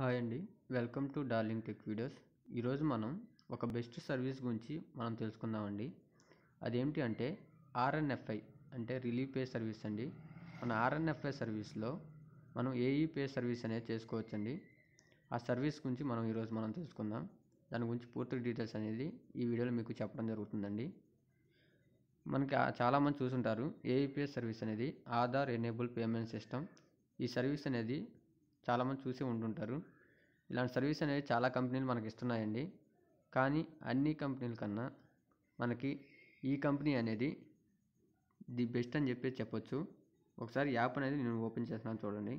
hi అండి welcome to darling tech videos ఈరోజు మనం ఒక బెస్ట్ సర్వీస్ గురించి మనం తెలుసుకుందామండి అదేమిటి అంటే ఆర్ఎన్ఎఫ్ఐ అంటే రిలీఫ్ పే సర్వీస్ అండి మన ఆర్ఎన్ఎఫ్ఐ సర్వీస్లో మనం ఏఈ పే సర్వీస్ అనేది చేసుకోవచ్చండి ఆ సర్వీస్ గురించి మనం ఈరోజు మనం తెలుసుకుందాం దాని గురించి పూర్తి డీటెయిల్స్ అనేది ఈ వీడియోలో మీకు చెప్పడం జరుగుతుందండి మనకి చాలామంది చూసుంటారు ఏఈపీఎస్ సర్వీస్ అనేది ఆధార్ ఎనేబుల్ పేమెంట్ సిస్టమ్ ఈ సర్వీస్ అనేది చాలామంది చూసి ఉంటుంటారు ఇలాంటి సర్వీస్ అనేది చాలా కంపెనీలు మనకి ఇస్తున్నాయండి కానీ అన్ని కంపెనీల కన్నా మనకి ఈ కంపెనీ అనేది ది బెస్ట్ అని చెప్పి చెప్పొచ్చు ఒకసారి యాప్ అనేది నేను ఓపెన్ చేస్తున్నాను చూడండి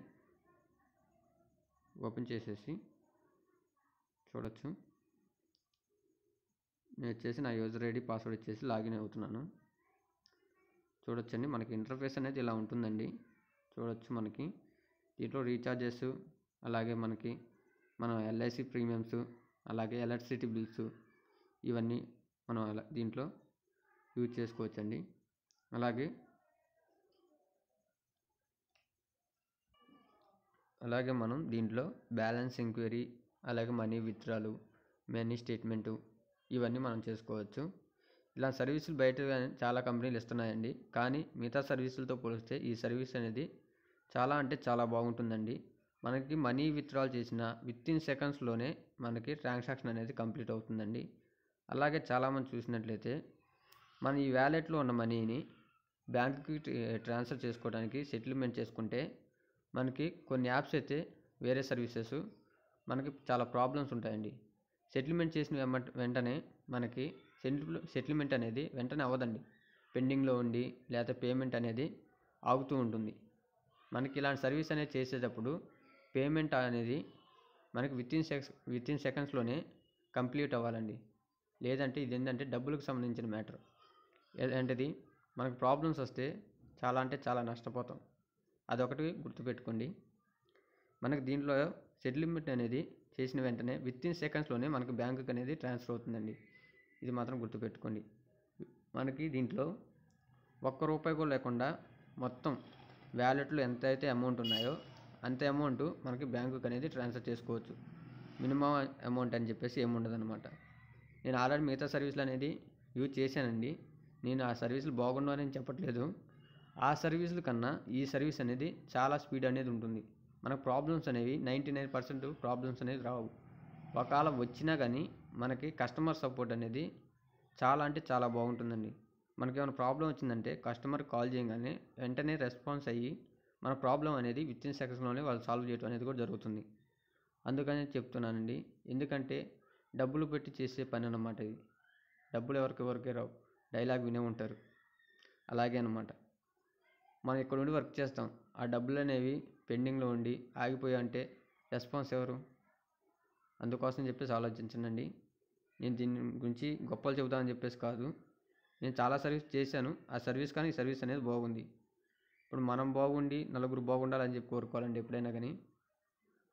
ఓపెన్ చేసేసి చూడొచ్చు నేను వచ్చేసి నా యూజర్ ఐడి పాస్వర్డ్ ఇచ్చేసి లాగిన్ అవుతున్నాను చూడొచ్చండి మనకి ఇంటర్ఫేస్ అనేది ఇలా ఉంటుందండి చూడొచ్చు మనకి దీంట్లో రీఛార్జెస్ అలాగే మనకి మనం ఎల్ఐసి ప్రీమియమ్స్ అలాగే ఎలక్ట్రిసిటీ బిల్స్ ఇవన్నీ మనం దీంట్లో యూజ్ చేసుకోవచ్చండి అలాగే అలాగే మనం దీంట్లో బ్యాలెన్స్ ఎంక్వైరీ అలాగే మనీ విత్డ్రాలు మనీ స్టేట్మెంటు ఇవన్నీ మనం చేసుకోవచ్చు ఇలా సర్వీసులు బయట చాలా కంపెనీలు ఇస్తున్నాయండి కానీ మిగతా సర్వీసులతో పోలిస్తే ఈ సర్వీస్ అనేది చాలా అంటే చాలా బాగుంటుందండి మనకి మనీ విత్డ్రాల్ చేసిన విత్ ఇన్ సెకండ్స్లోనే మనకి ట్రాన్సాక్షన్ అనేది కంప్లీట్ అవుతుందండి అలాగే చాలామంది చూసినట్లయితే మన ఈ వ్యాలెట్లో ఉన్న మనీని బ్యాంకుకి ట్రాన్స్ఫర్ చేసుకోవడానికి సెటిల్మెంట్ చేసుకుంటే మనకి కొన్ని యాప్స్ అయితే వేరే సర్వీసెస్ మనకి చాలా ప్రాబ్లమ్స్ ఉంటాయండి సెటిల్మెంట్ చేసిన వెంటనే మనకి సెటిల్మెంట్ అనేది వెంటనే అవ్వదండి పెండింగ్లో ఉండి లేకపోతే పేమెంట్ అనేది ఆగుతూ ఉంటుంది మనకి ఇలాంటి సర్వీస్ అనేది చేసేటప్పుడు పేమెంట్ అనేది మనకి within secs within సెకండ్స్లోనే కంప్లీట్ అవ్వాలండి లేదంటే ఇది ఏంటంటే డబ్బులకు సంబంధించిన మ్యాటర్ ఏంటది మనకు ప్రాబ్లమ్స్ వస్తే చాలా అంటే చాలా నష్టపోతాం అదొకటి గుర్తుపెట్టుకోండి మనకు దీంట్లో సెటిల్మెంట్ అనేది చేసిన వెంటనే విత్ ఇన్ సెకండ్స్లోనే మనకు బ్యాంకుకి అనేది ట్రాన్స్ఫర్ అవుతుందండి ఇది మాత్రం గుర్తుపెట్టుకోండి మనకి దీంట్లో ఒక్క రూపాయి కూడా లేకుండా మొత్తం వ్యాలెట్లో ఎంత అయితే అమౌంట్ ఉన్నాయో అంత అమౌంట్ మనకి బ్యాంకుకి అనేది ట్రాన్స్ఫర్ చేసుకోవచ్చు మినిమం అమౌంట్ అని చెప్పేసి ఏముండదు అనమాట నేను ఆల్రెడీ మిగతా సర్వీసులు అనేది యూజ్ చేశానండి నేను ఆ సర్వీసులు బాగున్నానని చెప్పట్లేదు ఆ సర్వీసుల కన్నా ఈ సర్వీస్ అనేది చాలా స్పీడ్ అనేది ఉంటుంది మనకు ప్రాబ్లమ్స్ అనేవి నైంటీ నైన్ పర్సెంట్ ప్రాబ్లమ్స్ అనేవి రావు ఒకవేళ వచ్చినా కానీ మనకి కస్టమర్ సపోర్ట్ అనేది చాలా అంటే చాలా బాగుంటుందండి మనకేమైనా ప్రాబ్లం వచ్చిందంటే కస్టమర్ కాల్ చేయగానే వెంటనే రెస్పాన్స్ అయ్యి మన ప్రాబ్లం అనేది విత్ ఇన్ సెకండ్స్లోనే వాళ్ళు సాల్వ్ చేయడం అనేది కూడా జరుగుతుంది అందుకని చెప్తున్నానండి ఎందుకంటే డబ్బులు పెట్టి చేసే పని అనమాట ఇది డబ్బులు ఎవరికి ఎవరికే రావు డైలాగ్ వినే ఉంటారు అలాగే అనమాట మనం ఇక్కడ ఉండి వర్క్ చేస్తాం ఆ డబ్బులు అనేవి పెండింగ్లో ఉండి ఆగిపోయా అంటే రెస్పాన్స్ ఎవరు అందుకోసం చెప్పేసి ఆలోచించండి నేను దీని గురించి గొప్పలు చెబుతానని చెప్పేసి కాదు నేను చాలా సర్వీస్ చేశాను ఆ సర్వీస్ కానీ ఈ సర్వీస్ అనేది బాగుంది ఇప్పుడు మనం బాగుండి నలుగురు బాగుండాలని చెప్పి కోరుకోవాలండి ఎప్పుడైనా కానీ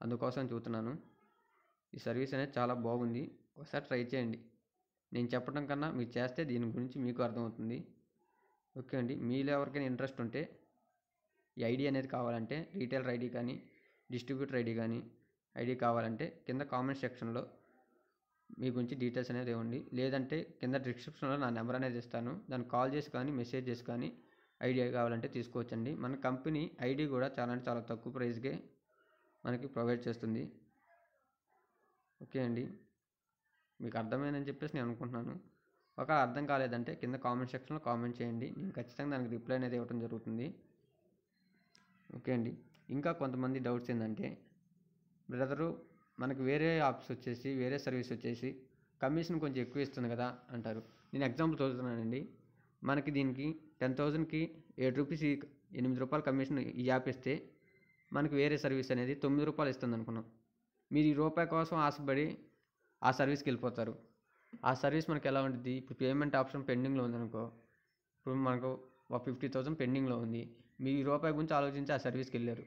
అందుకోసం చూస్తున్నాను ఈ సర్వీస్ అనేది చాలా బాగుంది ఒకసారి ట్రై చేయండి నేను చెప్పడం కన్నా మీరు చేస్తే దీని గురించి మీకు అర్థమవుతుంది ఓకే అండి మీలో ఎవరికైనా ఇంట్రెస్ట్ ఉంటే ఈ ఐడి అనేది కావాలంటే రీటైలర్ ఐడి కానీ డిస్ట్రిబ్యూటర్ ఐడి కానీ ఐడి కావాలంటే కింద కామెంట్ సెక్షన్లో మీ గురించి డీటెయిల్స్ అనేది ఇవ్వండి లేదంటే కింద డిస్క్రిప్షన్లో నా నెంబర్ అనేది ఇస్తాను దాన్ని కాల్ చేసి కానీ మెసేజ్ చేసి కానీ ఐడియా కావాలంటే తీసుకోవచ్చండి మన కంపెనీ ఐడి కూడా చాలా అంటే చాలా తక్కువ ప్రైస్కే మనకి ప్రొవైడ్ చేస్తుంది ఓకే అండి మీకు అర్థమైందని చెప్పేసి నేను అనుకుంటున్నాను ఒక అర్థం కాలేదంటే కింద కామెంట్ సెక్షన్లో కామెంట్ చేయండి నేను ఖచ్చితంగా దానికి రిప్లై అనేది ఇవ్వడం జరుగుతుంది ఓకే అండి ఇంకా కొంతమంది డౌట్స్ ఏంటంటే బ్రదరు మనకు వేరే ఆప్స్ వచ్చేసి వేరే సర్వీస్ వచ్చేసి కమిషన్ కొంచెం ఎక్కువ ఇస్తుంది కదా అంటారు నేను ఎగ్జాంపుల్ చదువుతున్నానండి మనకి దీనికి టెన్ థౌజండ్కి ఎయిట్ రూపీస్ ఎనిమిది రూపాయలు కమిషన్ ఈ యాప్ ఇస్తే మనకి వేరే సర్వీస్ అనేది తొమ్మిది రూపాయలు ఇస్తుంది అనుకున్నాం మీరు ఈ రూపాయి కోసం ఆశపడి ఆ సర్వీస్కి వెళ్ళిపోతారు ఆ సర్వీస్ మనకి ఎలా ఉంటుంది ఇప్పుడు పేమెంట్ ఆప్షన్ పెండింగ్లో ఉందనుకో ఇప్పుడు మనకు ఒక ఫిఫ్టీ థౌసండ్ పెండింగ్లో ఉంది మీరు ఈ రూపాయి గురించి ఆలోచించి ఆ సర్వీస్కి వెళ్ళారు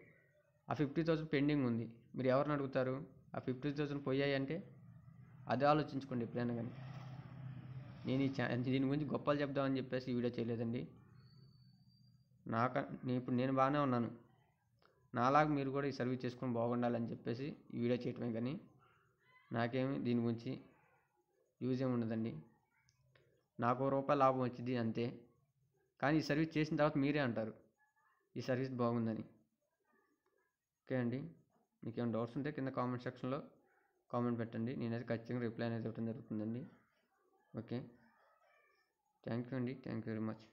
ఆ ఫిఫ్టీ థౌసండ్ పెండింగ్ ఉంది మీరు ఎవరిని అడుగుతారు ఆ ఫిఫ్టీ థౌసండ్ పోయాయంటే అది ఆలోచించుకోండి ఎప్పుడైనా కానీ నేను ఈ దీని గురించి గొప్పలు చెప్దామని చెప్పేసి వీడియో చేయలేదండి నాకు నేను ఇప్పుడు నేను బాగానే ఉన్నాను నాలాగా మీరు కూడా ఈ సర్వీస్ చేసుకొని బాగుండాలని చెప్పేసి ఈ వీడియో చేయటమే కానీ నాకేమి దీని గురించి యూజ్ ఏమి ఉండదండి నాకు రూపాయి లాభం వచ్చింది అంతే కానీ ఈ సర్వీస్ చేసిన తర్వాత మీరే అంటారు ఈ సర్వీస్ బాగుందని ఓకే అండి మీకు ఏమైనా డౌట్స్ ఉంటే కింద కామెంట్ సెక్షన్లో కామెంట్ పెట్టండి నేనైతే ఖచ్చితంగా రిప్లై అనేది ఇవ్వడం జరుగుతుందండి ఓకే థ్యాంక్ యూ అండి థ్యాంక్ యూ వెరీ మచ్